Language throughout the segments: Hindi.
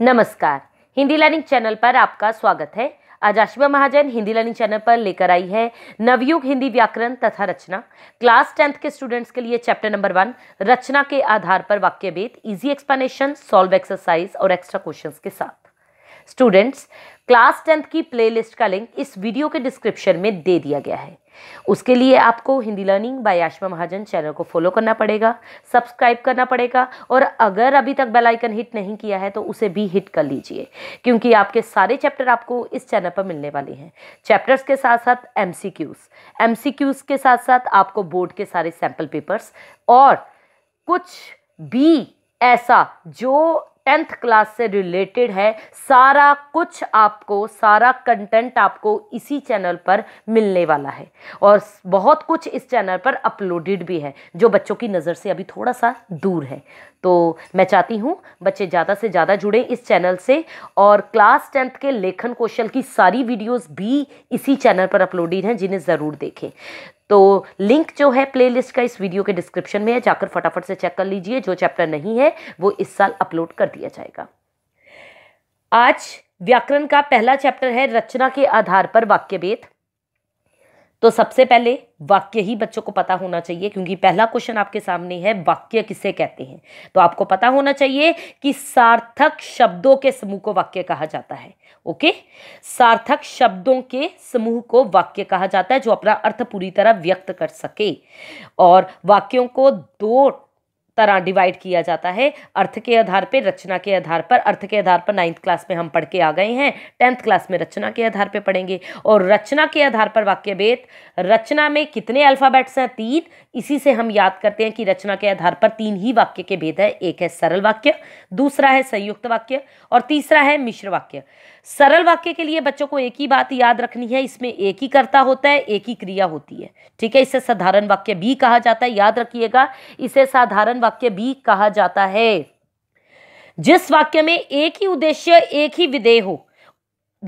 नमस्कार हिंदी लर्निंग चैनल पर आपका स्वागत है आज आशिमा महाजन हिंदी लर्निंग चैनल पर लेकर आई है नवयुग हिंदी व्याकरण तथा रचना क्लास टेंथ के स्टूडेंट्स के लिए चैप्टर नंबर वन रचना के आधार पर वाक्य भेद इजी एक्सप्लेनेशन सॉल्व एक्सरसाइज और एक्स्ट्रा क्वेश्चन के साथ स्टूडेंट्स क्लास टेंथ की प्लेलिस्ट का लिंक इस वीडियो के डिस्क्रिप्शन में दे दिया गया है उसके लिए आपको Hindi learning by Ashima Mahajan channel को फॉलो करना पड़ेगा सब्सक्राइब करना पड़ेगा और अगर अभी तक बेल आइकन हिट नहीं किया है तो उसे भी हिट कर लीजिए क्योंकि आपके सारे चैप्टर आपको इस चैनल पर मिलने वाले हैं चैप्टर्स के साथ साथ M C Qs M C Qs के साथ साथ आपको बोर्ड के सारे सैम्पल पेपर्स और कुछ भी ऐसा जो टेंथ क्लास से रिलेटेड है सारा कुछ आपको सारा कंटेंट आपको इसी चैनल पर मिलने वाला है और बहुत कुछ इस चैनल पर अपलोडेड भी है जो बच्चों की नज़र से अभी थोड़ा सा दूर है तो मैं चाहती हूँ बच्चे ज़्यादा से ज़्यादा जुड़े इस चैनल से और क्लास टेंथ के लेखन कौशल की सारी वीडियोस भी इसी चैनल पर अपलोडेड हैं जिन्हें ज़रूर देखें तो लिंक जो है प्लेलिस्ट का इस वीडियो के डिस्क्रिप्शन में है जाकर फटाफट से चेक कर लीजिए जो चैप्टर नहीं है वो इस साल अपलोड कर दिया जाएगा आज व्याकरण का पहला चैप्टर है रचना के आधार पर वाक्य भेद तो सबसे पहले वाक्य ही बच्चों को पता होना चाहिए क्योंकि पहला क्वेश्चन आपके सामने है वाक्य किसे कहते हैं तो आपको पता होना चाहिए कि सार्थक शब्दों के समूह को वाक्य कहा जाता है ओके सार्थक शब्दों के समूह को वाक्य कहा जाता है जो अपना अर्थ पूरी तरह व्यक्त कर सके और वाक्यों को दो तरह डिवाइड किया जाता है अर्थ के आधार पर रचना के आधार पर अर्थ के आधार पर नाइन्थ क्लास में हम पढ़ के आ गए हैं टेंथ क्लास में रचना के आधार पर पढ़ेंगे और रचना के आधार पर वाक्य भेद रचना में कितने अल्फ़ाबेट्स हैं तीन इसी से हम याद करते हैं कि रचना के आधार पर तीन ही वाक्य के भेद है एक है सरल वाक्य दूसरा है संयुक्त वाक्य और तीसरा है मिश्र वाक्य सरल वाक्य के लिए बच्चों को एक ही बात याद रखनी है इसमें एक ही कर्ता होता है एक ही क्रिया होती है ठीक है इसे साधारण वाक्य भी कहा जाता है याद रखिएगा इसे साधारण वाक्य भी कहा जाता है जिस वाक्य में एक ही उद्देश्य एक ही विधेय हो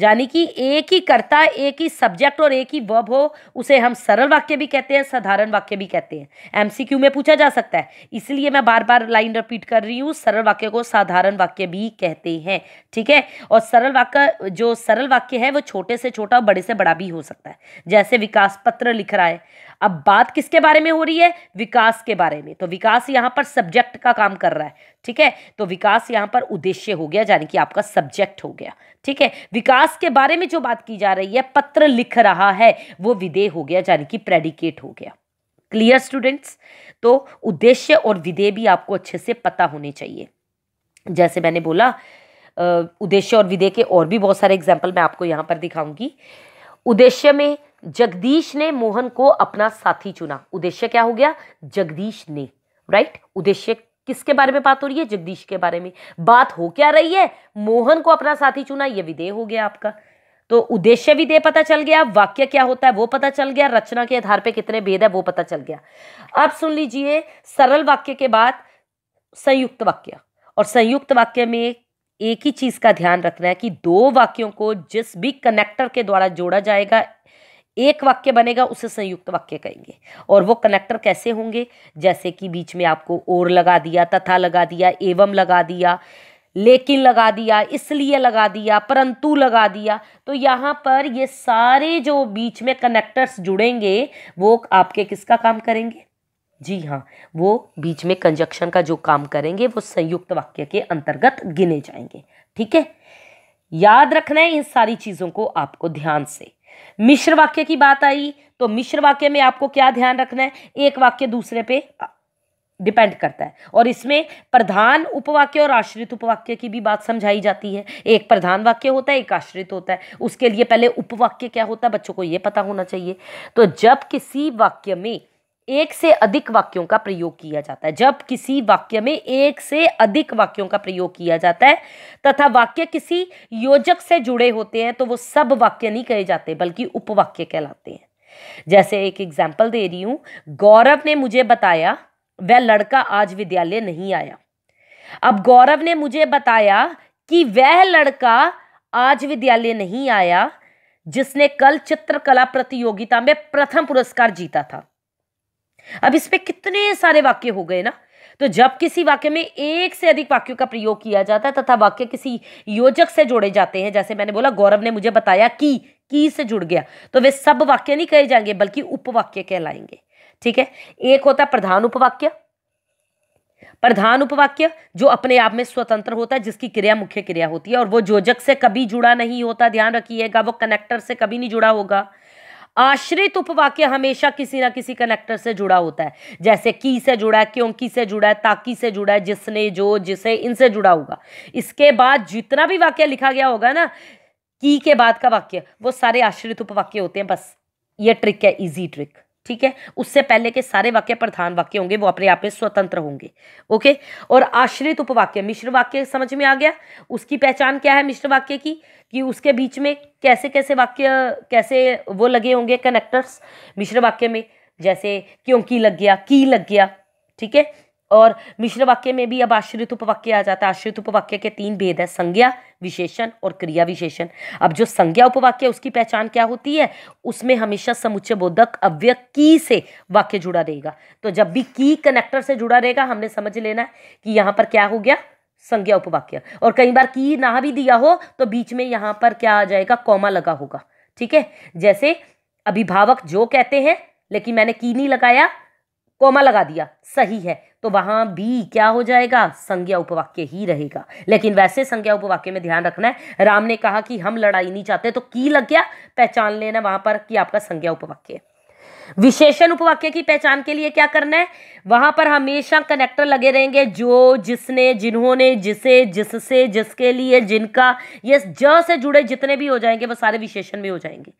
यानी कि एक ही कर्ता एक ही सब्जेक्ट और एक ही वर्ब हो उसे हम सरल वाक्य भी कहते हैं साधारण वाक्य भी कहते हैं एमसीक्यू में पूछा जा सकता है इसलिए मैं बार बार लाइन रिपीट कर रही हूँ सरल वाक्य को साधारण वाक्य भी कहते हैं ठीक है और सरल वाक्य जो सरल वाक्य है वो छोटे से छोटा बड़े से बड़ा भी हो सकता है जैसे विकास पत्र लिख रहा है अब बात किसके बारे में हो रही है विकास के बारे में तो विकास यहाँ पर सब्जेक्ट का काम कर रहा है ठीक है तो विकास यहाँ पर उद्देश्य हो गया यानी कि आपका सब्जेक्ट हो गया ठीक है विकास के बारे में जो बात की जा रही है पत्र लिख रहा है वो विदेह हो गया यानी कि प्रेडिकेट हो गया क्लियर स्टूडेंट्स तो उद्देश्य और विधेय भी आपको अच्छे से पता होने चाहिए जैसे मैंने बोला उद्देश्य और विधेय के और भी बहुत सारे एग्जाम्पल मैं आपको यहाँ पर दिखाऊंगी उद्देश्य में जगदीश ने मोहन को अपना साथी चुना उद्देश्य क्या हो गया जगदीश ने राइट उद्देश्य किसके बारे में बात हो रही है जगदीश के बारे में बात हो क्या रही है मोहन को अपना साथी चुना यह विधेय हो गया आपका तो उद्देश्य विधेय पता चल गया वाक्य क्या होता है वो पता चल गया रचना के आधार पे कितने भेद है वो पता चल गया अब सुन लीजिए सरल वाक्य के बाद संयुक्त वाक्य और संयुक्त वाक्य में एक ही चीज का ध्यान रखना है कि दो वाक्यों को जिस भी कनेक्टर के द्वारा जोड़ा जाएगा एक वाक्य बनेगा उसे संयुक्त वाक्य कहेंगे और वो कनेक्टर कैसे होंगे जैसे कि बीच में आपको और लगा दिया तथा लगा दिया एवं लगा दिया लेकिन लगा दिया इसलिए लगा दिया परंतु लगा दिया तो यहाँ पर ये सारे जो बीच में कनेक्टर्स जुड़ेंगे वो आपके किसका काम करेंगे जी हाँ वो बीच में कंजक्शन का जो काम करेंगे वो संयुक्त वाक्य के अंतर्गत गिने जाएंगे ठीक है याद रखना है इन सारी चीज़ों को आपको ध्यान से मिश्र वाक्य की बात आई तो मिश्र वाक्य में आपको क्या ध्यान रखना है एक वाक्य दूसरे पे डिपेंड करता है और इसमें प्रधान उपवाक्य और आश्रित उपवाक्य की भी बात समझाई जाती है एक प्रधान वाक्य होता है एक आश्रित होता है उसके लिए पहले उपवाक्य क्या होता है बच्चों को ये पता होना चाहिए तो जब किसी वाक्य में एक से अधिक वाक्यों का प्रयोग किया जाता है जब किसी वाक्य में एक से अधिक वाक्यों का प्रयोग किया जाता है तथा वाक्य किसी योजक से जुड़े होते हैं तो वो सब वाक्य नहीं कहे जाते बल्कि उपवाक्य कहलाते हैं जैसे एक एग्जाम्पल दे रही हूं गौरव ने मुझे बताया वह लड़का आज विद्यालय नहीं आया अब गौरव ने मुझे बताया कि वह लड़का आज विद्यालय नहीं आया जिसने कल चित्रकला प्रतियोगिता में प्रथम पुरस्कार जीता था अब इस पर कितने सारे वाक्य हो गए ना तो जब किसी वाक्य में एक से अधिक वाक्यों का प्रयोग किया जाता है तथा वाक्य किसी योजक से जोड़े जाते हैं जैसे मैंने बोला गौरव ने मुझे बताया कि की से जुड़ गया तो वे सब वाक्य नहीं कहे जाएंगे बल्कि उपवाक्य कहलाएंगे ठीक है एक होता है प्रधान उपवाक्य प्रधान उपवाक्य जो अपने आप में स्वतंत्र होता है जिसकी क्रिया मुख्य क्रिया होती है और वो योजक से कभी जुड़ा नहीं होता ध्यान रखिएगा वो कनेक्टर से कभी नहीं जुड़ा होगा आश्रित उपवाक्य हमेशा किसी ना किसी कनेक्टर से जुड़ा होता है जैसे की से जुड़ा है क्योंकि से जुड़ा है ताकि से जुड़ा है जिसने जो जिसे इनसे जुड़ा होगा इसके बाद जितना भी वाक्य लिखा गया होगा ना की के बाद का वाक्य वो सारे आश्रित उपवाक्य होते हैं बस ये ट्रिक है इजी ट्रिक ठीक है उससे पहले के सारे वाक्य प्रधान वाक्य होंगे वो अपने आप में स्वतंत्र होंगे ओके और आश्रित उपवाक्य मिश्र वाक्य समझ में आ गया उसकी पहचान क्या है मिश्र वाक्य की कि उसके बीच में कैसे कैसे वाक्य कैसे वो लगे होंगे कनेक्टर्स मिश्र वाक्य में जैसे क्योंकि लग गया की लग गया ठीक है और मिश्र वाक्य में भी अब आश्रित उपवाक्य आ जाता है आश्रित उपवाक्य के तीन भेद है संज्ञा विशेषण और क्रिया विशेषण अब जो संज्ञा उपवाक्य है उसकी पहचान क्या होती है उसमें हमेशा समुच्चय बोधक अव्यय की से वाक्य जुड़ा रहेगा तो जब भी की कनेक्टर से जुड़ा रहेगा हमने समझ लेना है कि यहाँ पर क्या हो गया संज्ञा उपवाक्य और कई बार की ना भी दिया हो तो बीच में यहाँ पर क्या आ जाएगा कौमा लगा होगा ठीक है जैसे अभिभावक जो कहते हैं लेकिन मैंने की नहीं लगाया कोमा लगा दिया सही है तो वहां भी क्या हो जाएगा संज्ञा उपवाक्य ही रहेगा लेकिन वैसे संज्ञा उपवाक्य में ध्यान रखना है राम ने कहा कि हम लड़ाई नहीं चाहते तो की लग गया पहचान लेना वहां पर कि आपका संज्ञा उपवाक्य है विशेषण उपवाक्य की पहचान के लिए क्या करना है वहां पर हमेशा कनेक्टर लगे रहेंगे जो जिसने जिन्होंने जिसे जिससे जिसके लिए जिनका ये ज से जुड़े जितने भी हो जाएंगे वो सारे विशेषण भी हो जाएंगे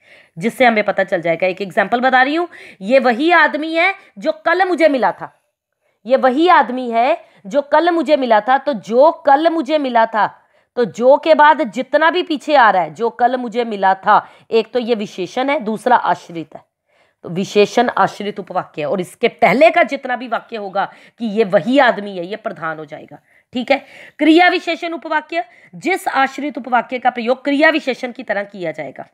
जिससे हमें पता चल जाएगा एक एग्जाम्पल बता रही हूं ये वही आदमी है जो कल मुझे मिला था ये वही आदमी है जो कल मुझे मिला था तो जो कल मुझे मिला था तो जो के बाद जितना भी पीछे आ रहा है जो कल मुझे मिला था एक तो ये विशेषण है दूसरा आश्रित है तो विशेषण आश्रित उपवाक्य है और इसके पहले का जितना भी वाक्य होगा कि ये वही आदमी है ये प्रधान हो जाएगा ठीक है क्रिया विशेषण उपवाक्य जिस आश्रित उपवाक्य का प्रयोग क्रिया विशेषण की तरह किया जाएगा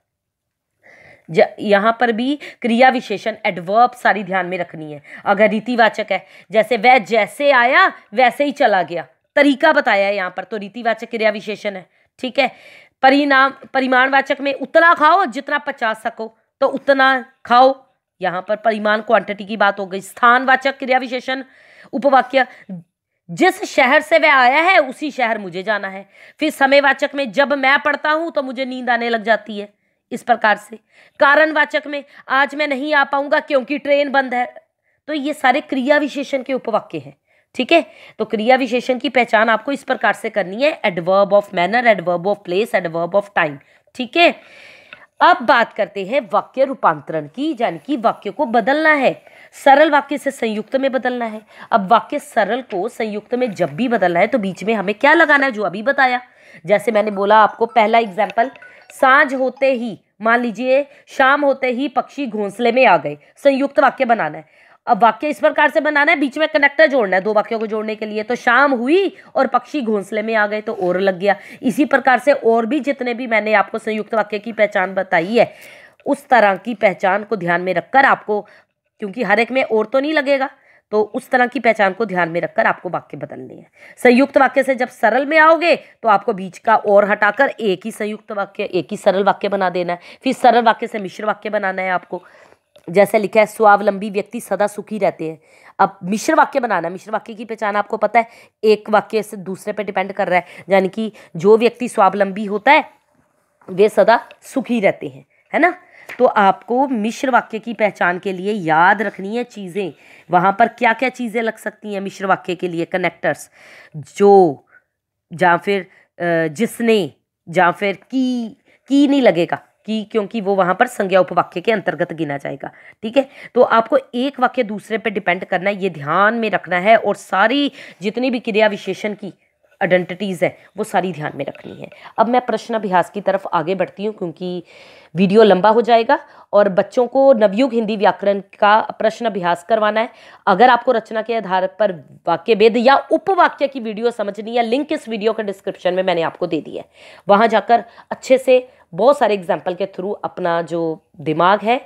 यहां पर भी क्रिया विशेषण एडवर्ब सारी ध्यान में रखनी है अगर रीतिवाचक है जैसे वह जैसे आया वैसे ही चला गया तरीका बताया है यहां पर तो रीतिवाचक क्रिया विशेषण है ठीक है परिणाम परिमाणवाचक में उतना खाओ जितना पचास सको तो उतना खाओ यहाँ पर परिमाण क्वांटिटी की बात हो गई स्थानवाचक क्रिया विशेषण उपवाक्य जिस शहर से वह आया है उसी शहर मुझे जाना है फिर समयवाचक में जब मैं पढ़ता हूं तो मुझे नींद आने लग जाती है इस प्रकार से कारणवाचक में आज मैं नहीं आ पाऊंगा क्योंकि ट्रेन बंद है तो ये सारे क्रिया विशेषण के उपवाक्य हैं ठीक है तो क्रिया विशेषण की पहचान आपको इस प्रकार से करनी है adverb of manner adverb of place adverb of time ठीक है अब बात करते हैं वाक्य रूपांतरण की यानी कि वाक्य को बदलना है सरल वाक्य से संयुक्त में बदलना है अब वाक्य सरल को संयुक्त में जब भी बदलना है तो बीच में हमें क्या लगाना है जो अभी बताया जैसे मैंने बोला आपको पहला एग्जाम्पल सांझ होते ही मान लीजिए शाम होते ही पक्षी घोंसले में आ गए संयुक्त वाक्य बनाना है अब वाक्य इस प्रकार से बनाना है बीच में कनेक्टर जोड़ना है दो वाक्यों को जोड़ने के लिए तो शाम हुई और पक्षी घोंसले में आ गए तो और लग गया इसी प्रकार से और भी जितने भी मैंने आपको संयुक्त वाक्य की पहचान बताई है उस तरह की पहचान को ध्यान में रखकर आपको क्योंकि हर एक में और तो नहीं लगेगा तो उस तरह की पहचान को ध्यान में रखकर आपको वाक्य बदलने हैं संयुक्त वाक्य से जब सरल में आओगे तो आपको बीच का और हटाकर एक ही संयुक्त वाक्य एक ही सरल वाक्य बना देना है फिर सरल वाक्य से मिश्र वाक्य बनाना है आपको जैसे लिखा है स्वावलंबी व्यक्ति सदा सुखी रहते हैं अब मिश्र वाक्य बनाना मिश्र वाक्य की पहचान आपको पता है एक वाक्य से दूसरे पे डिपेंड कर रहा है यानी कि जो व्यक्ति स्वावलंबी होता है वे सदा सुखी रहते हैं है ना तो आपको मिश्र वाक्य की पहचान के लिए याद रखनी है चीज़ें वहाँ पर क्या क्या चीज़ें लग सकती हैं मिश्र वाक्य के लिए कनेक्टर्स जो या फिर जिसने या फिर की की नहीं लगेगा कि क्योंकि वो वहाँ पर संज्ञा उपवाक्य के अंतर्गत गिना जाएगा ठीक है तो आपको एक वाक्य दूसरे पर डिपेंड करना है ये ध्यान में रखना है और सारी जितनी भी क्रिया विशेषण की आइडेंटिटीज़ है वो सारी ध्यान में रखनी है अब मैं प्रश्न अभ्यास की तरफ आगे बढ़ती हूँ क्योंकि वीडियो लंबा हो जाएगा और बच्चों को नवयुग हिंदी व्याकरण का प्रश्न अभ्यास करवाना है अगर आपको रचना के आधार पर वाक्य भेद या उपवाक्य की वीडियो समझनी है लिंक इस वीडियो के डिस्क्रिप्शन में मैंने आपको दे दी है वहाँ जाकर अच्छे से बहुत सारे एग्जाम्पल के थ्रू अपना जो दिमाग है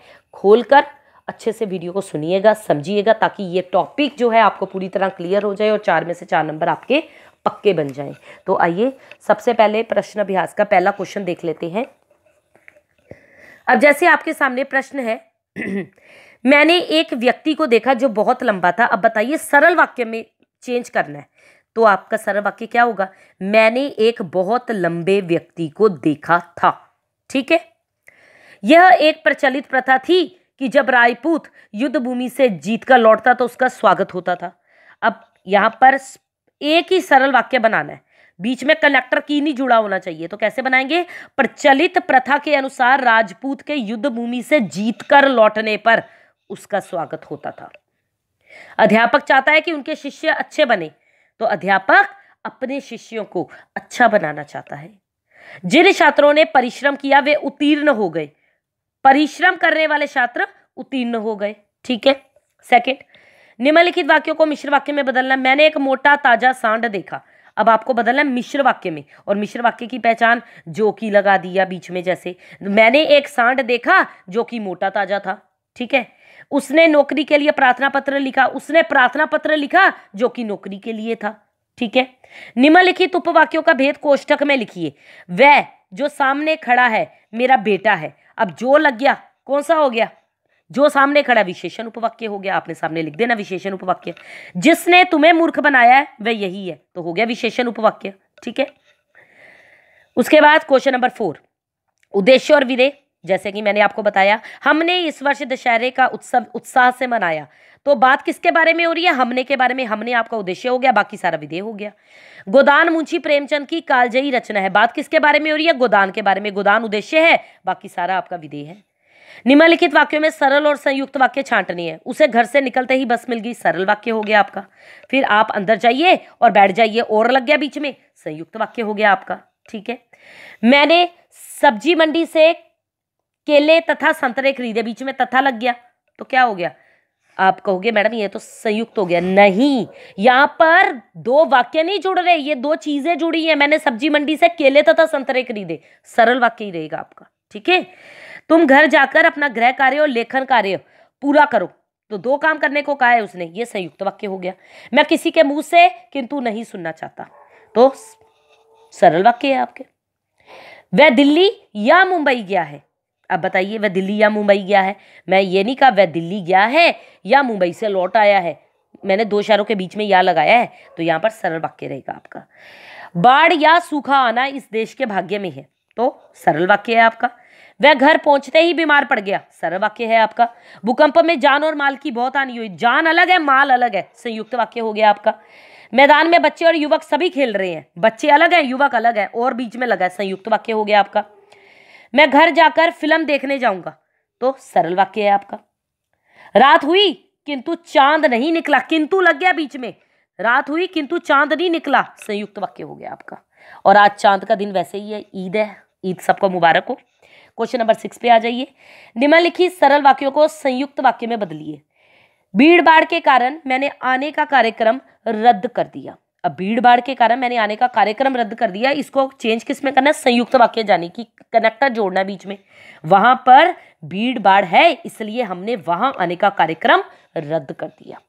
खोल कर अच्छे से वीडियो को सुनिएगा समझिएगा ताकि ये टॉपिक जो है आपको पूरी तरह क्लियर हो जाए और चार में से चार नंबर आपके पक्के बन जाए तो आइए सबसे पहले प्रश्न अभ्यास का पहला क्वेश्चन देख लेते हैं अब जैसे आपके सामने प्रश्न है मैंने एक व्यक्ति को देखा जो बहुत लंबा था अब बताइए सरल वाक्य में चेंज करना है तो आपका सरल वाक्य क्या होगा मैंने एक बहुत लंबे व्यक्ति को देखा था ठीक है यह एक प्रचलित प्रथा थी कि जब रायपूत युद्ध भूमि से जीत कर लौटता तो उसका स्वागत होता था अब यहां पर एक ही सरल वाक्य बनाना है बीच में कलेक्टर की नहीं जुड़ा होना चाहिए तो कैसे बनाएंगे प्रचलित प्रथा के अनुसार राजपूत के युद्ध भूमि से जीतकर लौटने पर उसका स्वागत होता था अध्यापक चाहता है कि उनके शिष्य अच्छे बने तो अध्यापक अपने शिष्यों को अच्छा बनाना चाहता है जिन छात्रों ने परिश्रम किया वे उत्तीर्ण हो गए परिश्रम करने वाले छात्र उत्तीर्ण हो गए ठीक है सेकेंड निम्नलिखित वाक्यों को मिश्र वाक्य में बदलना मैंने एक मोटा ताजा सांड देखा अब आपको बदलना है मिश्र वाक्य में और मिश्र वाक्य की पहचान जो कि लगा दिया बीच में जैसे मैंने एक सांड देखा जो कि मोटा ताजा था ठीक है उसने नौकरी के लिए प्रार्थना पत्र लिखा उसने प्रार्थना पत्र लिखा जो कि नौकरी के लिए था ठीक है निम्नलिखित उपवाक्यों का भेद कोष्टक में लिखिए वह जो सामने खड़ा है मेरा बेटा है अब जो लग गया कौन सा हो गया जो सामने खड़ा विशेषण उपवाक्य हो गया आपने सामने लिख देना विशेषण उपवाक्य जिसने तुम्हें मूर्ख बनाया है वह यही है तो हो गया विशेषण उपवाक्य ठीक है उसके बाद क्वेश्चन नंबर फोर उद्देश्य और विधेय जैसे कि मैंने आपको बताया हमने इस वर्ष दशहरे का उत्सव उत्साह से मनाया तो बात किसके बारे में हो रही है हमने के बारे में हमने आपका उद्देश्य हो गया बाकी सारा विधेय हो गया गोदान मुंशी प्रेमचंद की कालजयी रचना है बात किसके बारे में हो रही है गोदान के बारे में गोदान उद्देश्य है बाकी सारा आपका विधेय है निम्नलिखित वाक्यों में सरल और संयुक्त वाक्य छांटनी है उसे घर से निकलते ही बस मिल गई सरल वाक्य हो गया आपका फिर आप अंदर जाइए और बैठ जाइए और लग गया बीच में संयुक्त वाक्य हो गया आपका ठीक है मैंने सब्जी मंडी से केले तथा संतरे खरीदे बीच में तथा लग गया तो क्या हो गया आप कहोगे मैडम ये तो संयुक्त हो गया नहीं यहां पर दो वाक्य नहीं जुड़ रहे ये दो चीजें जुड़ी हैं मैंने सब्जी मंडी से केले तथा संतरे खरीदे सरल वाक्य ही रहेगा आपका ठीक है तुम घर जाकर अपना गृह कार्य और लेखन कार्य पूरा करो तो दो काम करने को कहा है उसने ये संयुक्त वाक्य हो गया मैं किसी के मुंह से किंतु नहीं सुनना चाहता तो सरल वाक्य है आपके वह दिल्ली या मुंबई गया है अब बताइए वह दिल्ली या मुंबई गया है मैं ये नहीं कहा वह दिल्ली गया है या मुंबई से लौट आया है मैंने दो शहरों के बीच में या लगाया है तो यहां पर सरल वाक्य रहेगा आपका बाढ़ या सूखा आना इस देश के भाग्य में है तो सरल वाक्य है आपका वह घर पहुंचते ही बीमार पड़ गया सरल वाक्य है आपका भूकंप में जान और माल की बहुत हानि हुई जान अलग है माल अलग है संयुक्त वाक्य हो गया आपका मैदान में बच्चे और युवक सभी खेल रहे हैं बच्चे अलग हैं युवक अलग हैं और बीच में लगा है संयुक्त वाक्य हो गया आपका मैं घर जाकर फिल्म देखने जाऊंगा तो सरल वाक्य है आपका रात हुई किंतु चांद नहीं निकला किंतु लग गया बीच में रात हुई किंतु चांद नहीं निकला संयुक्त वाक्य हो गया आपका और आज चांद का दिन वैसे ही है ईद है ईद सबको मुबारक हो क्वेश्चन नंबर सिक्स पे आ जाइए निम्नलिखित सरल वाक्यों को संयुक्त वाक्य में बदलिए भीड़ भाड़ के कारण मैंने आने का कार्यक्रम रद्द कर दिया अब भीड़ भाड़ के कारण मैंने आने का कार्यक्रम रद्द कर दिया इसको चेंज किस में करना संयुक्त वाक्य जाने की कनेक्टर जोड़ना बीच में वहां पर भीड़ भाड़ है इसलिए हमने वहां आने का कार्यक्रम रद्द कर दिया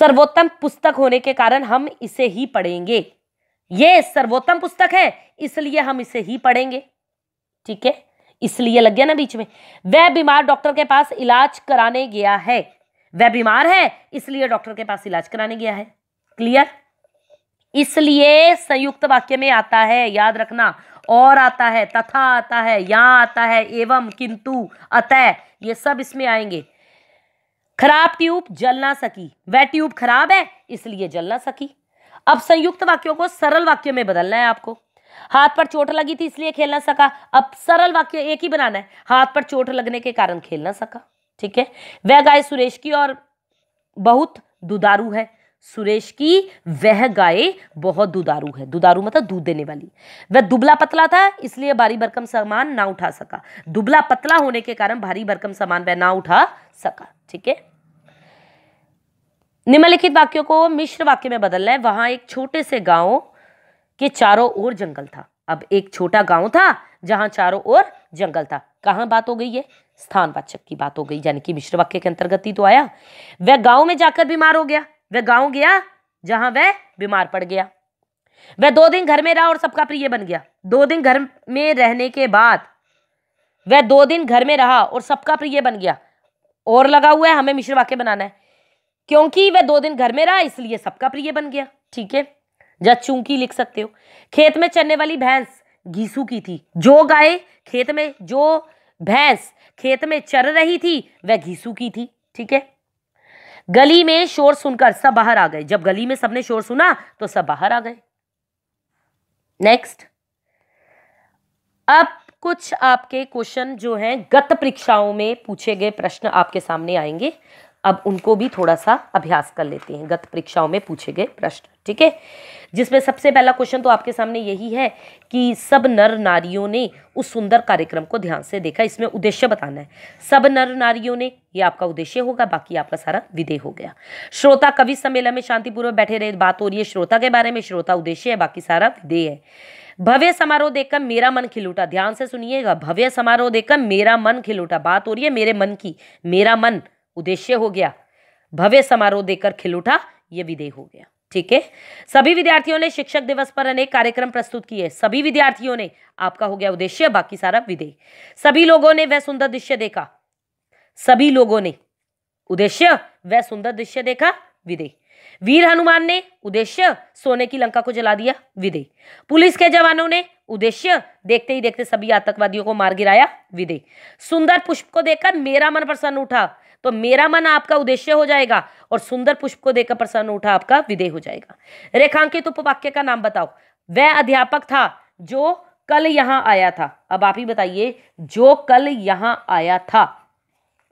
सर्वोत्तम पुस्तक होने के कारण हम इसे ही पढ़ेंगे ये सर्वोत्तम पुस्तक है इसलिए हम इसे ही पढ़ेंगे ठीक है इसलिए लग गया ना बीच में वह बीमार डॉक्टर के पास इलाज कराने गया है वह बीमार है इसलिए डॉक्टर के पास इलाज कराने गया है क्लियर इसलिए संयुक्त वाक्य में आता है याद रखना और आता है तथा आता है यहां आता है एवं किंतु अतः ये सब इसमें आएंगे खराब ट्यूब जल ना सकी वह ट्यूब खराब है इसलिए जल ना सकी अब संयुक्त वाक्यों को सरल वाक्य में बदलना है आपको हाथ पर चोट लगी थी इसलिए खेल ना सका अब सरल वाक्य एक ही बनाना है हाथ पर चोट लगने के कारण खेल ना सका ठीक है वह गाय सुरेश की और बहुत दुदारू है सुरेश की वह गाय बहुत दुदारू है दुदारू मतलब दूध देने वाली वह दुबला पतला था इसलिए भारी भरकम सामान ना उठा सका दुबला पतला होने के कारण भारी भरकम सामान वह ना उठा सका ठीक है निम्नलिखित वाक्यों को मिश्र वाक्य में बदलना है वहां एक छोटे से गांव कि चारों ओर जंगल था अब एक छोटा गांव था जहां चारों ओर जंगल था कहां बात हो गई है स्थानवाचक की बात हो गई यानी कि मिश्र वाक्य के अंतर्गत ही तो आया वह गांव में जाकर बीमार हो गया वह गांव गया जहां वह बीमार पड़ गया वह दो दिन घर में रहा और सबका प्रिय बन गया दो दिन घर में रहने के बाद वह दो दिन घर में रहा और सबका प्रिय बन गया और लगा हुआ है हमें मिश्र वाक्य बनाना है क्योंकि वह दो दिन घर में रहा इसलिए सबका प्रिय बन गया ठीक है या चूंकी लिख सकते हो खेत में चलने वाली भैंस घीसू की थी जो गाय खेत में जो भैंस खेत में चर रही थी वह घीसू की थी ठीक है गली में शोर सुनकर सब बाहर आ गए जब गली में सबने शोर सुना तो सब बाहर आ गए नेक्स्ट अब कुछ आपके क्वेश्चन जो हैं गत परीक्षाओं में पूछे गए प्रश्न आपके सामने आएंगे अब उनको भी थोड़ा सा अभ्यास कर लेते हैं गत परीक्षाओं में पूछे गए प्रश्न ठीक है जिसमें सबसे पहला क्वेश्चन तो आपके सामने यही है कि सब नर नारियों ने उस सुंदर कार्यक्रम को ध्यान से देखा इसमें उद्देश्य बताना है सब नर नारियों ने ये आपका उद्देश्य होगा बाकी आपका सारा विधेय हो गया श्रोता कवि सम्मेलन में शांतिपूर्वक बैठे रहे बात हो रही है श्रोता के बारे में श्रोता उद्देश्य है बाकी सारा विधेय है भव्य समारोह देखकर मेरा मन खिलूटा ध्यान से सुनिएगा भव्य समारोह देखकर मेरा मन खिलूटा बात हो रही है मेरे मन की मेरा मन उद्देश्य हो गया भव्य समारोह देकर खिल उठा यह विधेय हो गया ठीक है सभी विद्यार्थियों ने शिक्षक दिवस पर अनेक कार्यक्रम प्रस्तुत किए सभी विद्यार्थियों ने आपका हो गया उद्देश्य बाकी सारा विधेय सभी लोगों ने वह सुंदर दृश्य देखा सभी लोगों ने उद्देश्य वह सुंदर दृश्य देखा विधेय वीर हनुमान ने उद्देश्य सोने की लंका को जला दिया विदे पुलिस के जवानों ने उद्देश्य देखते ही देखते सभी आतंकवादियों को मार गिराया विदे सुंदर पुष्प को देखकर मेरा मन प्रसन्न उठा तो मेरा मन आपका उद्देश्य हो जाएगा और सुंदर पुष्प को देखकर प्रसन्न उठा आपका विदेह हो जाएगा रेखांकित उपवाक्य का नाम बताओ वह अध्यापक था जो कल यहां आया था अब आप ही बताइए जो कल यहां आया था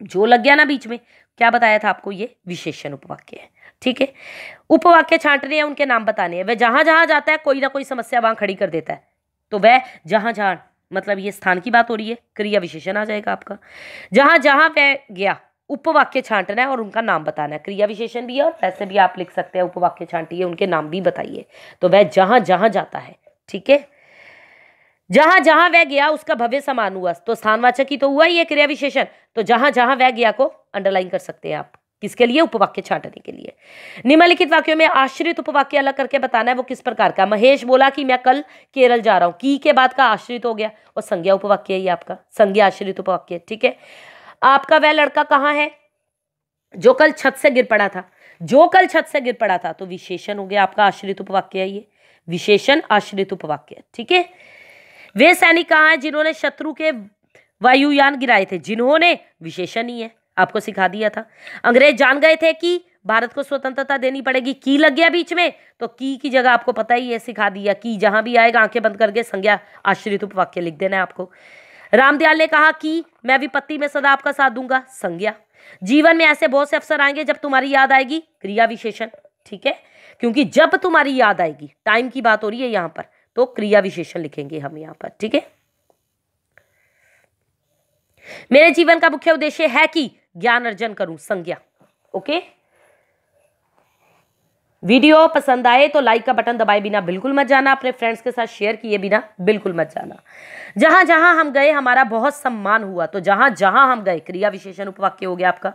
जो लग गया ना बीच में क्या बताया था आपको ये विशेषण उपवाक्य है ठीक है उपवाक्य छांटने हैं उनके नाम बताने हैं वह जहां जहां जाता है कोई ना कोई समस्या वहां खड़ी कर देता है तो वह जहां जहां मतलब ये स्थान की बात हो रही है क्रिया विशेषण आ जाएगा आपका जहां जहां वह गया उपवाक्य छांटना है और उनका नाम बताना है क्रिया विशेषण भी है और वैसे भी आप लिख सकते हैं उपवाक्य छांटिए उनके नाम भी बताइए तो वह जहां जहां जाता है ठीक है जहां जहां वह गया उसका भव्य समान हुआ तो स्थानवाचक ही तो हुआ ही है क्रिया विशेषण तो जहां जहां वह गया को अंडरलाइन कर सकते हैं आप किसके लिए उपवाक्य छाटने के लिए निम्नलिखित वाक्यों में आश्रित उपवाक्य अलग करके बताना है वो किस प्रकार का महेश बोला कि मैं कल केरल जा रहा हूं की के बाद का आश्रित हो गया और संज्ञा उपवाक्य ही आपका संज्ञा आश्रित उपवाक्य ठीक है आपका वह लड़का कहाँ है जो कल छत से गिर पड़ा था जो कल छत से गिर पड़ा था तो विशेषण हो गया आपका आश्रित उपवाक्य है ये विशेषण आश्रित उपवाक्य ठीक है वे सैनिक कहाँ हैं जिन्होंने शत्रु के वायुयान गिराए थे जिन्होंने विशेषण ही है आपको सिखा दिया था अंग्रेज जान गए थे कि भारत को स्वतंत्रता देनी पड़ेगी की लग गया बीच में तो की की जगह आपको पता ही है सिखा दिया कि जहां भी आएगा आंखें बंद करके संज्ञा आश्रित उपवाक्य लिख देना है आपको रामदयाल ने कहा कि मैं विपत्ति में सदा आपका साथ दूंगा संज्ञा जीवन में ऐसे बहुत से अवसर आएंगे जब तुम्हारी याद आएगी क्रिया विशेषण ठीक है क्योंकि जब तुम्हारी याद आएगी टाइम की बात हो रही है यहां पर तो क्रिया विशेषण लिखेंगे हम यहां पर ठीक है मेरे जीवन का मुख्य उद्देश्य है कि ज्ञान अर्जन करूं संज्ञा ओके वीडियो पसंद आए तो लाइक का बटन दबाए बिना बिल्कुल मत जाना अपने फ्रेंड्स के साथ शेयर किए बिना बिल्कुल मत जाना जहां जहां हम गए हमारा बहुत सम्मान हुआ तो जहां जहां हम गए क्रिया विशेषण उपवाक्य हो गया आपका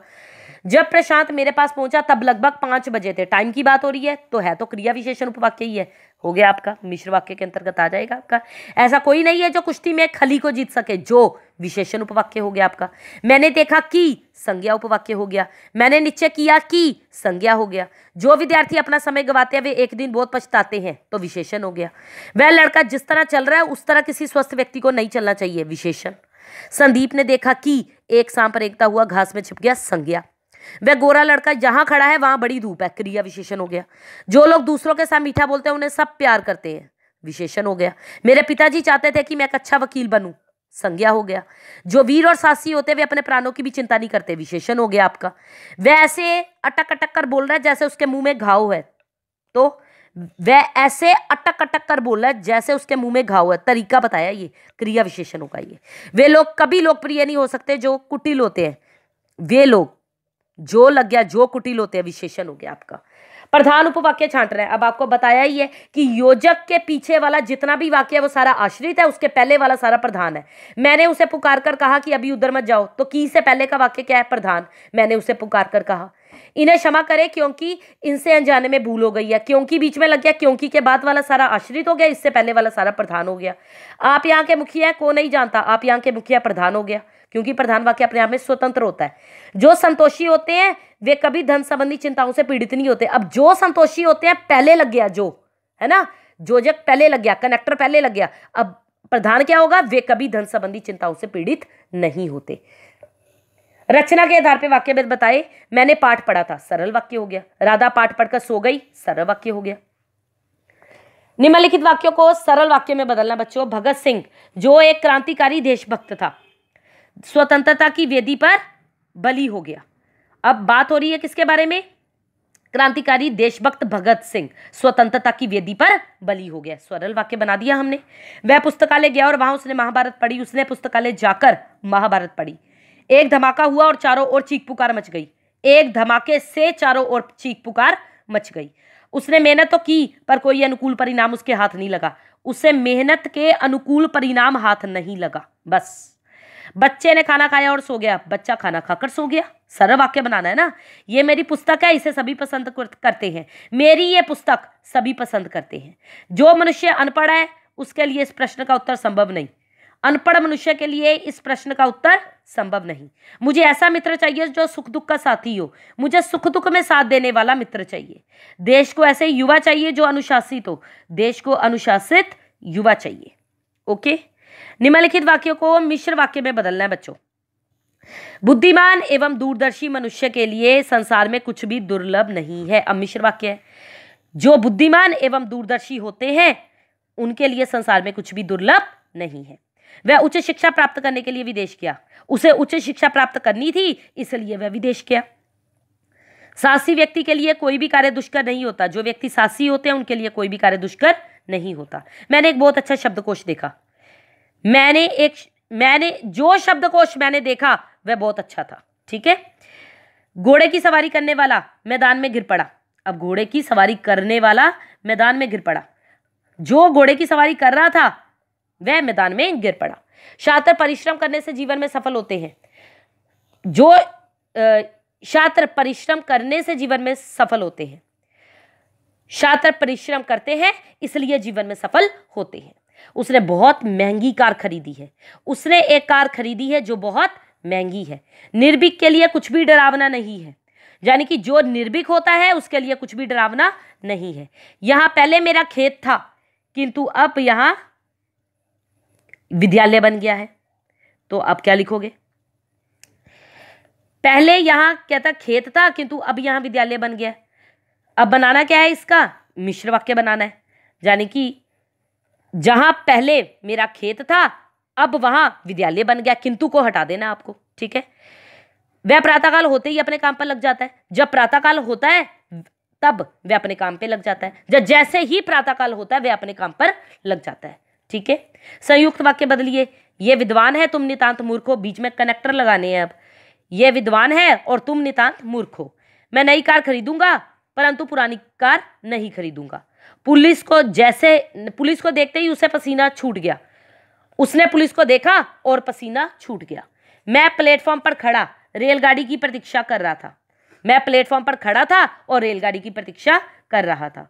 जब प्रशांत मेरे पास पहुंचा तब लगभग पांच बजे थे टाइम की बात हो रही है तो है तो क्रिया विशेषण उपवाक्य ही है हो गया आपका मिश्र वाक्य के अंतर्गत आ जाएगा आपका ऐसा कोई नहीं है जो कुश्ती में खली को जीत सके जो विशेषण उपवाक्य हो गया आपका मैंने देखा कि संज्ञा उपवाक्य हो गया मैंने निश्चय किया कि संज्ञा हो गया जो विद्यार्थी अपना समय गवाते हैं वे एक दिन बहुत पछताते हैं तो विशेषण हो गया वह लड़का जिस तरह चल रहा है उस तरह किसी स्वस्थ व्यक्ति को नहीं चलना चाहिए विशेषण संदीप ने देखा कि एक सांप रेंगता हुआ घास में छिप गया संज्ञा वह गोरा लड़का जहाँ खड़ा है वहाँ बड़ी धूप है क्रिया विशेषण हो गया जो लोग दूसरों के साथ मीठा बोलते हैं उन्हें सब प्यार करते हैं विशेषण हो गया मेरे पिताजी चाहते थे कि मैं एक अच्छा वकील बनू संज्ञा हो गया जो वीर और सासी होते वे अपने प्राणों की भी चिंता नहीं करते विशेषण हो गया आपका वह ऐसे अटक अटक कर बोल रहा है जैसे उसके मुंह में घाव है तो वह ऐसे अटक अटक कर बोल रहा है जैसे उसके मुंह में घाव है तरीका बताया ये क्रिया विशेषण होगा ये वे लोग कभी लोकप्रिय नहीं हो सकते जो कुटिल होते हैं वे लोग जो लग गया जो कुटिल होते हैं विशेषण हो गया आपका प्रधान उपवाक्य छांट रहे हैं अब आपको बताया ही है कि योजक के पीछे वाला जितना भी वाक्य है वो सारा आश्रित है उसके पहले वाला सारा प्रधान है मैंने उसे पुकार कर कहा कि अभी उधर मत जाओ तो की से पहले का वाक्य क्या है प्रधान मैंने उसे पुकार कर कहा इन्हें क्षमा करें क्योंकि इनसे अनजाने में भूल हो गई है क्योंकि बीच में लग गया क्योंकि के बाद वाला सारा आश्रित हो गया इससे पहले वाला सारा प्रधान हो गया आप यहाँ के मुखिया कौन नहीं जानता आप यहाँ के मुखिया प्रधान हो गया क्योंकि प्रधान वाक्य अपने आप में स्वतंत्र होता है जो संतोषी होते हैं वे कभी धन संबंधी चिंताओं से पीड़ित नहीं होते अब जो संतोषी होते हैं पहले लग गया जो है ना जो जग पहले लग गया कनेक्टर पहले लग गया अब प्रधान क्या होगा वे कभी धन संबंधी चिंताओं से पीड़ित नहीं होते रचना के आधार पर वाक्य में बताए मैंने पाठ पढ़ा था सरल वाक्य हो गया राधा पाठ पढ़कर सो गई सरल वाक्य हो गया निम्नलिखित वाक्यों को सरल वाक्य में बदलना बच्चों भगत सिंह जो एक क्रांतिकारी देशभक्त था स्वतंत्रता की वेदी पर बली हो गया अब बात हो रही है किसके बारे में क्रांतिकारी देशभक्त भगत सिंह स्वतंत्रता की वेदी पर बली हो गया स्वरल वाक्य बना दिया हमने वह पुस्तकालय गया और वहां उसने महाभारत पढ़ी उसने पुस्तकालय जाकर महाभारत पढ़ी एक धमाका हुआ और चारों ओर चीख पुकार मच गई एक धमाके से चारों ओर चीख पुकार मच गई उसने मेहनत तो की पर कोई अनुकूल परिणाम उसके हाथ नहीं लगा उसे मेहनत के अनुकूल परिणाम हाथ नहीं लगा बस बच्चे ने खाना खाया और सो गया बच्चा खाना खाकर सो गया सरल वाक्य बनाना है ना ये मेरी पुस्तक है इसे सभी पसंद करते हैं मेरी ये पुस्तक सभी पसंद करते हैं जो मनुष्य अनपढ़ है उसके लिए इस प्रश्न का उत्तर संभव नहीं अनपढ़ मनुष्य के लिए इस प्रश्न का उत्तर संभव नहीं मुझे ऐसा मित्र चाहिए जो सुख दुख का साथी हो मुझे सुख दुख में साथ देने वाला मित्र चाहिए देश को ऐसे युवा चाहिए जो अनुशासित हो देश को अनुशासित युवा चाहिए ओके निम्नलिखित वाक्यों को मिश्र वाक्य में बदलना है बच्चों बुद्धिमान एवं दूरदर्शी मनुष्य के लिए संसार में कुछ भी दुर्लभ नहीं है अब मिश्र वाक्य है जो बुद्धिमान एवं दूरदर्शी होते हैं उनके लिए संसार में कुछ भी दुर्लभ नहीं है वह उच्च शिक्षा प्राप्त करने के लिए विदेश गया उसे उच्च शिक्षा प्राप्त करनी थी इसलिए वह विदेश गया साहसी व्यक्ति के लिए कोई भी कार्य दुष्कर नहीं होता जो व्यक्ति साहसी होते हैं उनके लिए कोई भी कार्य दुष्कर नहीं होता मैंने एक बहुत अच्छा शब्दकोश देखा मैंने एक मैंने जो शब्दकोश मैंने देखा वह बहुत अच्छा था ठीक है घोड़े की सवारी करने वाला मैदान में गिर पड़ा अब घोड़े की सवारी करने वाला मैदान में गिर पड़ा जो घोड़े की सवारी कर रहा था वह मैदान में गिर पड़ा छात्र परिश्रम करने से जीवन में सफल होते हैं जो छात्र परिश्रम करने से जीवन में सफल होते हैं छात्र परिश्रम करते हैं इसलिए जीवन में सफल होते हैं उसने बहुत महंगी कार खरीदी है उसने एक कार खरीदी है जो बहुत महंगी है निर्भीक के लिए कुछ भी डरावना नहीं है यानी कि जो निर्भीक होता है उसके लिए कुछ भी डरावना नहीं है यहाँ पहले मेरा खेत था किंतु अब यहाँ विद्यालय बन गया है तो आप क्या लिखोगे पहले यहाँ क्या था खेत था किंतु अब यहाँ विद्यालय बन गया अब बनाना क्या है इसका मिश्र वाक्य बनाना है यानी कि जहां पहले मेरा खेत था अब वहां विद्यालय बन गया किंतु को हटा देना आपको ठीक है वह प्रातःकाल होते ही अपने काम पर लग जाता है जब प्रातःकाल होता है तब वह अपने काम पे लग जाता है जब जैसे ही प्रातःकाल होता है वह अपने काम पर लग जाता है ठीक है संयुक्त वाक्य बदलिए यह विद्वान है तुम नितांत मूर्ख हो बीच में कनेक्टर लगाने हैं अब यह विद्वान है और तुम नितांत मूर्ख हो मैं नई कार खरीदूंगा परंतु पुरानी कार नहीं खरीदूंगा पुलिस को जैसे पुलिस को देखते ही उसे पसीना छूट गया उसने पुलिस को देखा और पसीना छूट गया मैं प्लेटफॉर्म पर खड़ा रेलगाड़ी की प्रतीक्षा कर रहा था मैं प्लेटफॉर्म पर खड़ा था और रेलगाड़ी की प्रतीक्षा कर रहा था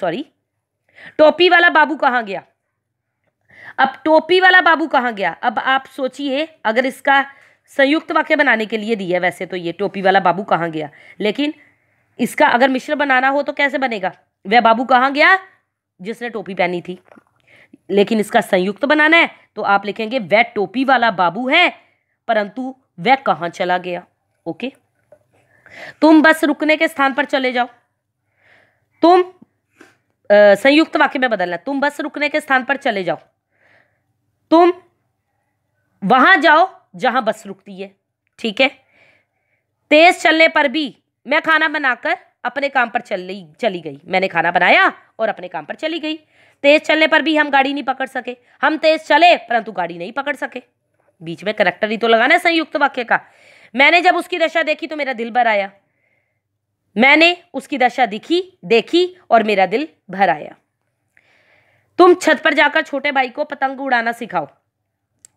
सॉरी टोपी वाला बाबू कहाँ गया अब टोपी वाला बाबू कहाँ गया अब आप सोचिए अगर इसका संयुक्त वाक्य बनाने के लिए दिया वैसे तो ये टोपी वाला बाबू कहाँ गया लेकिन इसका अगर मिश्र बनाना हो तो कैसे बनेगा वह बाबू कहाँ गया जिसने टोपी पहनी थी लेकिन इसका संयुक्त बनाना है तो आप लिखेंगे वह टोपी वाला बाबू है परंतु वह कहाँ चला गया ओके तुम बस रुकने के स्थान पर चले जाओ तुम आ, संयुक्त वाक्य में बदलना तुम बस रुकने के स्थान पर चले जाओ तुम वहां जाओ जहां बस रुकती है ठीक है तेज चलने पर भी मैं खाना बनाकर अपने काम पर चली चली गई मैंने खाना बनाया और अपने काम पर चली गई तेज़ चलने पर भी हम गाड़ी नहीं पकड़ सके हम तेज़ चले परंतु गाड़ी नहीं पकड़ सके बीच में करेक्टर ही तो लगाना संयुक्त वाक्य का मैंने जब उसकी दशा देखी तो मेरा दिल भर आया मैंने उसकी दशा दिखी देखी और मेरा दिल भर आया तुम छत पर जाकर छोटे भाई को पतंग उड़ाना सिखाओ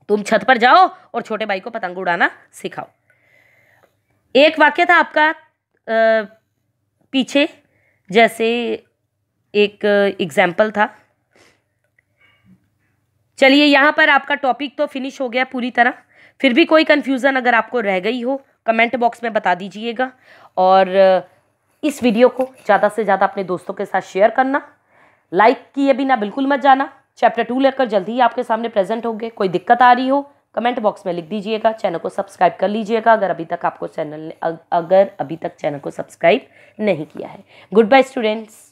तुम छत पर जाओ और छोटे भाई को पतंग उड़ाना सिखाओ एक वाक्य था आपका पीछे जैसे एक एग्ज़ाम्पल था चलिए यहाँ पर आपका टॉपिक तो फिनिश हो गया पूरी तरह फिर भी कोई कन्फ्यूज़न अगर आपको रह गई हो कमेंट बॉक्स में बता दीजिएगा और इस वीडियो को ज़्यादा से ज़्यादा अपने दोस्तों के साथ शेयर करना लाइक किए बिना बिल्कुल मत जाना चैप्टर टू लेकर जल्दी ही आपके सामने प्रेजेंट होंगे कोई दिक्कत आ रही हो कमेंट बॉक्स में लिख दीजिएगा चैनल को सब्सक्राइब कर लीजिएगा अगर अभी तक आपको चैनल ने अगर अभी तक चैनल को सब्सक्राइब नहीं किया है गुड बाय स्टूडेंट्स